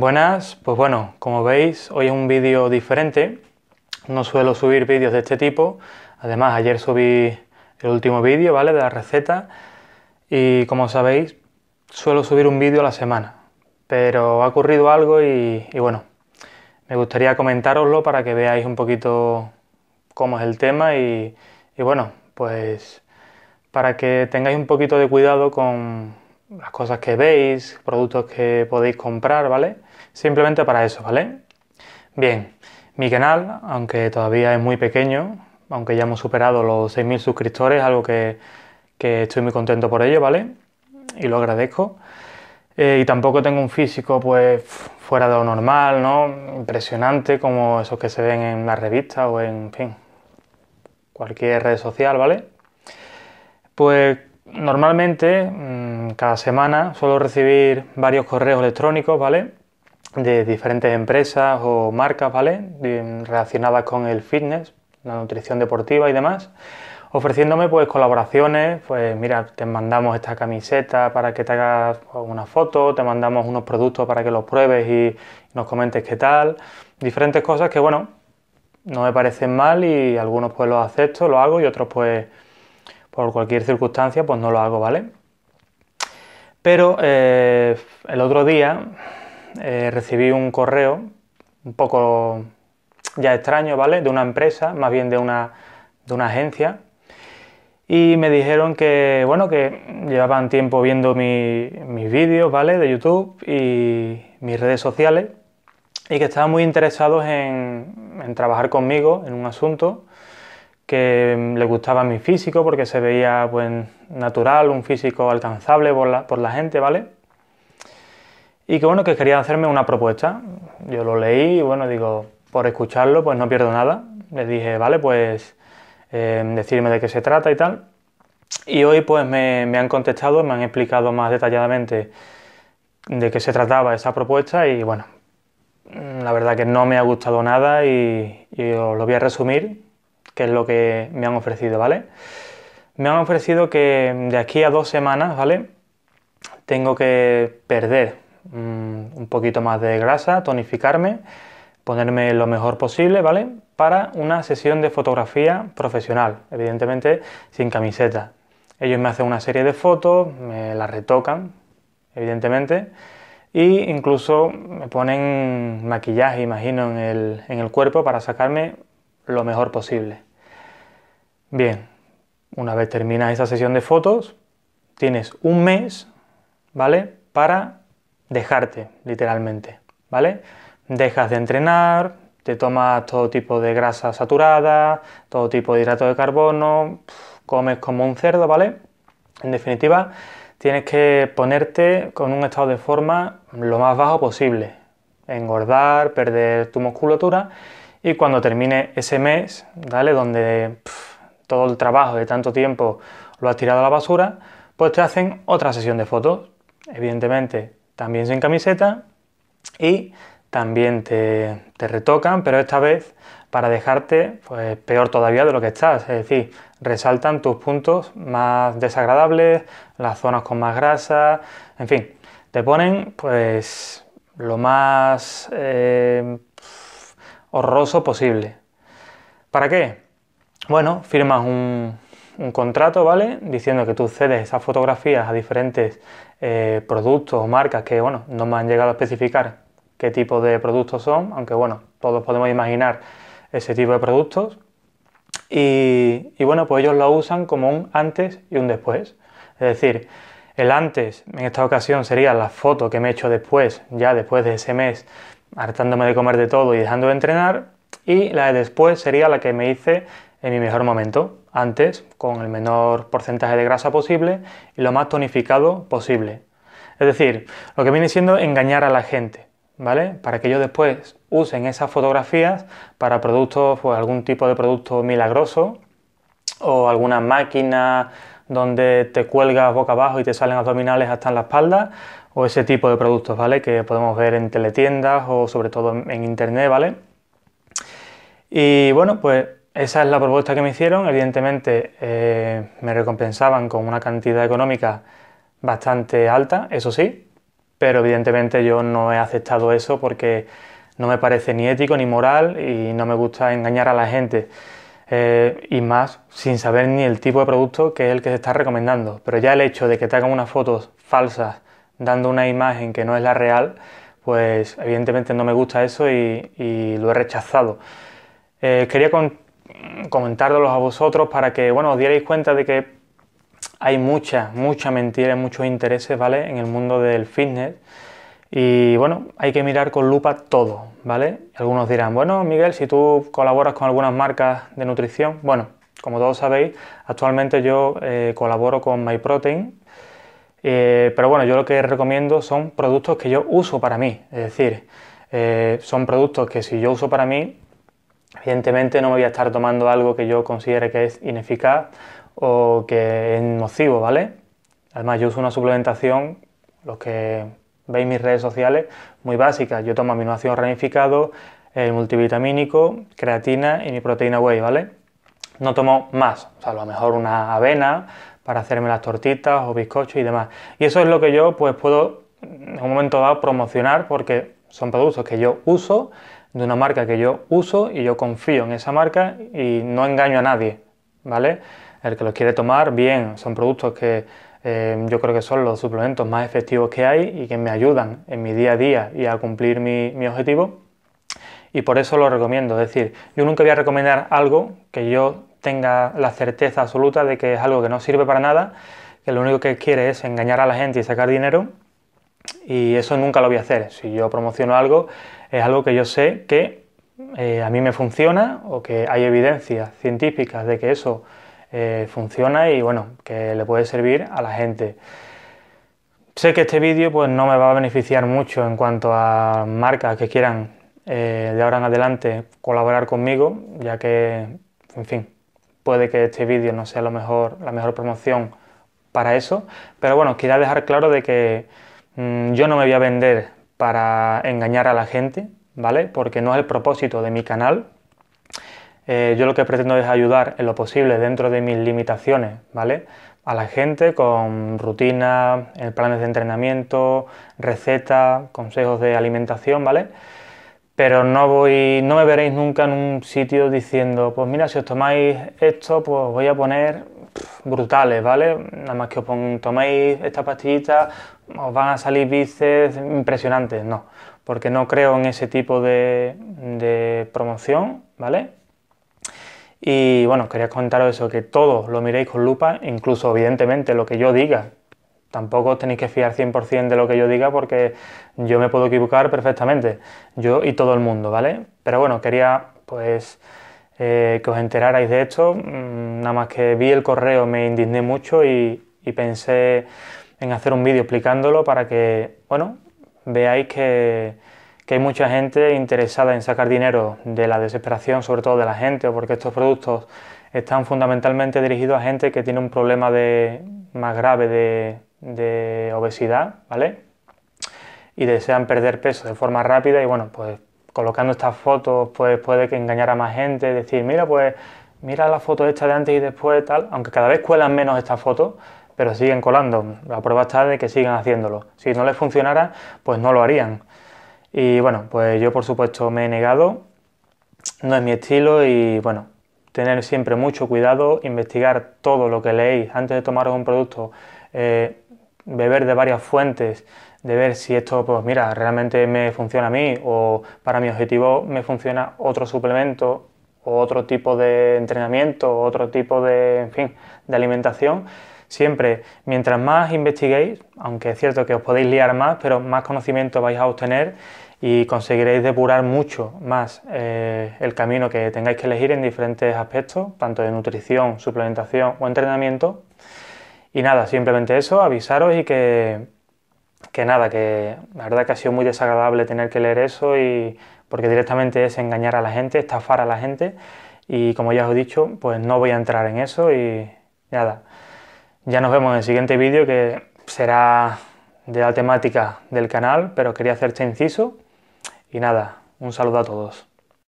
Buenas, pues bueno, como veis, hoy es un vídeo diferente. No suelo subir vídeos de este tipo. Además, ayer subí el último vídeo, ¿vale? De la receta. Y como sabéis, suelo subir un vídeo a la semana. Pero ha ocurrido algo y, bueno, me gustaría comentároslo para que veáis un poquito cómo es el tema y bueno, pues para que tengáis un poquito de cuidado con las cosas que veis, productos que podéis comprar, ¿vale? Simplemente para eso, ¿vale? Bien, mi canal, aunque todavía es muy pequeño, aunque ya hemos superado los 6.000 suscriptores, algo que, estoy muy contento por ello, ¿vale? Y lo agradezco. Eh, y tampoco tengo un físico, pues, fuera de lo normal, ¿no? Impresionante, como esos que se ven en la revista o en, en fin, cualquier red social, ¿vale? Pues normalmente, mm, cada semana, suelo recibir varios correos electrónicos, ¿vale? de diferentes empresas o marcas, ¿vale? Relacionadas con el fitness, la nutrición deportiva y demás, ofreciéndome pues colaboraciones, pues mira, te mandamos esta camiseta para que te hagas pues, una foto, te mandamos unos productos para que los pruebes y nos comentes qué tal, diferentes cosas que bueno, no me parecen mal y algunos pues los acepto, lo hago y otros pues por cualquier circunstancia pues no lo hago, ¿vale? Pero eh, el otro día eh, recibí un correo un poco ya extraño, ¿vale? De una empresa, más bien de una, de una agencia. Y me dijeron que, bueno, que llevaban tiempo viendo mis vídeos, ¿vale? De YouTube y mis redes sociales y que estaban muy interesados en, en trabajar conmigo en un asunto que mm, le gustaba mi físico porque se veía pues, natural, un físico alcanzable por la, por la gente, ¿vale? y que bueno, que quería hacerme una propuesta. Yo lo leí y bueno, digo, por escucharlo, pues no pierdo nada. Le dije, vale, pues eh, decirme de qué se trata y tal. Y hoy pues me, han contestado, me han explicado más detalladamente de qué se trataba esa propuesta y bueno, la verdad que no me ha gustado nada y, os lo voy a resumir, Qué es lo que me han ofrecido, ¿vale? Me han ofrecido que de aquí a dos semanas, ¿vale? Tengo que perder Mm, un poquito más de grasa, tonificarme, ponerme lo mejor posible, ¿vale? Para una sesión de fotografía profesional, evidentemente sin camiseta. Ellos me hacen una serie de fotos, me las retocan, evidentemente, e incluso me ponen maquillaje, imagino, en el, en el cuerpo para sacarme lo mejor posible. Bien, una vez terminas esa sesión de fotos, tienes un mes, ¿vale? Para dejarte, literalmente, ¿vale? Dejas de entrenar, te tomas todo tipo de grasa saturada, todo tipo de hidratos de carbono, comes como un cerdo, ¿vale? En definitiva, tienes que ponerte con un estado de forma lo más bajo posible, engordar, perder tu musculatura y cuando termine ese mes, ¿vale? Donde todo el trabajo de tanto tiempo lo has tirado a la basura, pues te hacen otra sesión de fotos. Evidentemente, también sin camiseta y también te, retocan, pero esta vez para dejarte pues, peor todavía de lo que estás. Es decir, resaltan tus puntos más desagradables, las zonas con más grasa, en fin, te ponen pues lo más horroso eh, horroroso posible. ¿Para qué? Bueno, firmas un, un contrato, ¿vale? Diciendo que tú cedes esas fotografías a diferentes eh, productos o marcas que, bueno, no me han llegado a especificar qué tipo de productos son, aunque, bueno, todos podemos imaginar ese tipo de productos. Y, y bueno, pues ellos lo usan como un antes y un después. Es decir, el antes en esta ocasión sería la foto que me he hecho después, ya después de ese mes, hartándome de comer de todo y dejando de entrenar. Y la de después sería la que me hice en mi mejor momento antes con el menor porcentaje de grasa posible y lo más tonificado posible. Es decir, lo que viene siendo engañar a la gente, ¿vale? Para que ellos después usen esas fotografías para productos, pues algún tipo de producto milagroso o alguna máquina donde te cuelgas boca abajo y te salen abdominales hasta en la espalda o ese tipo de productos, ¿vale? Que podemos ver en teletiendas o sobre todo en internet, ¿vale? Y bueno, pues esa es la propuesta que me hicieron. Evidentemente eh, me recompensaban con una cantidad económica bastante alta, eso sí, pero evidentemente yo no he aceptado eso porque no me parece ni ético ni moral y no me gusta engañar a la gente. Eh, y más sin saber ni el tipo de producto que es el que se está recomendando. Pero ya el hecho de que te hagan unas fotos falsas dando una imagen que no es la real, pues evidentemente no me gusta eso y, lo he rechazado. Eh, quería contar comentárselos a vosotros para que, bueno, os dierais cuenta de que hay mucha, mucha mentira, muchos intereses, ¿vale? En el mundo del fitness. Y bueno, hay que mirar con lupa todo, ¿vale? Algunos dirán, bueno, Miguel, si tú colaboras con algunas marcas de nutrición, bueno, como todos sabéis, actualmente yo eh, colaboro con MyProtein, eh, pero bueno, yo lo que recomiendo son productos que yo uso para mí, es decir, eh, son productos que si yo uso para mí, Evidentemente no me voy a estar tomando algo que yo considere que es ineficaz o que es nocivo, ¿vale? Además yo uso una suplementación, los que veis mis redes sociales, muy básica. Yo tomo aminoácidos ramificados, el eh, multivitamínico, creatina y mi proteína whey, ¿vale? No tomo más, o sea, a lo mejor una avena para hacerme las tortitas o bizcochos y demás. Y eso es lo que yo pues puedo en un momento dado promocionar porque son productos que yo uso de una marca que yo uso y yo confío en esa marca y no engaño a nadie, ¿vale? El que los quiere tomar, bien, son productos que eh, yo creo que son los suplementos más efectivos que hay y que me ayudan en mi día a día y a cumplir mi, mi objetivo. Y por eso lo recomiendo. Es decir, yo nunca voy a recomendar algo que yo tenga la certeza absoluta de que es algo que no sirve para nada, que lo único que quiere es engañar a la gente y sacar dinero y eso nunca lo voy a hacer. Si yo promociono algo, es algo que yo sé que eh, a mí me funciona o que hay evidencias científicas de que eso eh, funciona y bueno, que le puede servir a la gente. Sé que este vídeo pues, no me va a beneficiar mucho en cuanto a marcas que quieran eh, de ahora en adelante colaborar conmigo, ya que, en fin, puede que este vídeo no sea lo mejor, la mejor promoción para eso, pero bueno, quería dejar claro de que Mm, yo no me voy a vender para engañar a la gente, ¿vale? Porque no es el propósito de mi canal. Eh, yo lo que pretendo es ayudar en lo posible dentro de mis limitaciones, ¿vale? A la gente con rutinas, planes de entrenamiento, recetas, consejos de alimentación, ¿vale? Pero no voy, no me veréis nunca en un sitio diciendo, pues mira, si os tomáis esto, pues voy a poner brutales, ¿vale? Nada más que os toméis esta pastillita, os van a salir bíceps impresionantes, no, porque no creo en ese tipo de, promoción, ¿vale? Y bueno, quería comentaros eso, que todos lo miréis con lupa, incluso evidentemente lo que yo diga. Tampoco os tenéis que fiar 100% de lo que yo diga porque yo me puedo equivocar perfectamente, yo y todo el mundo, ¿vale? Pero bueno, quería pues eh, que os enterarais de esto. Mm, nada más que vi el correo me indigné mucho y, pensé en hacer un vídeo explicándolo para que, bueno, veáis que, hay mucha gente interesada en sacar dinero de la desesperación, sobre todo de la gente, porque estos productos están fundamentalmente dirigidos a gente que tiene un problema de, más grave de, de obesidad, ¿vale? Y desean perder peso de forma rápida y bueno, pues colocando estas fotos, pues puede que engañar a más gente, decir, mira, pues mira la foto esta de antes y después, tal, aunque cada vez cuelan menos estas fotos, pero siguen colando. La prueba está de que sigan haciéndolo. Si no les funcionara, pues no lo harían. Y bueno, pues yo por supuesto me he negado, no es mi estilo y bueno, tener siempre mucho cuidado, investigar todo lo que leéis antes de tomaros un producto. Eh, beber de varias fuentes, de ver si esto, pues mira, realmente me funciona a mí o para mi objetivo me funciona otro suplemento o otro tipo de entrenamiento o otro tipo de, fin, de alimentación. Siempre, mientras más investiguéis, aunque es cierto que os podéis liar más, pero más conocimiento vais a obtener y conseguiréis depurar mucho más eh, el camino que tengáis que elegir en diferentes aspectos, tanto de nutrición, suplementación o entrenamiento, y nada, simplemente eso, avisaros y que, que nada, que la verdad que ha sido muy desagradable tener que leer eso y porque directamente es engañar a la gente, estafar a la gente y como ya os he dicho, pues no voy a entrar en eso y nada. Ya nos vemos en el siguiente vídeo que será de la temática del canal, pero quería hacer este inciso y nada, un saludo a todos.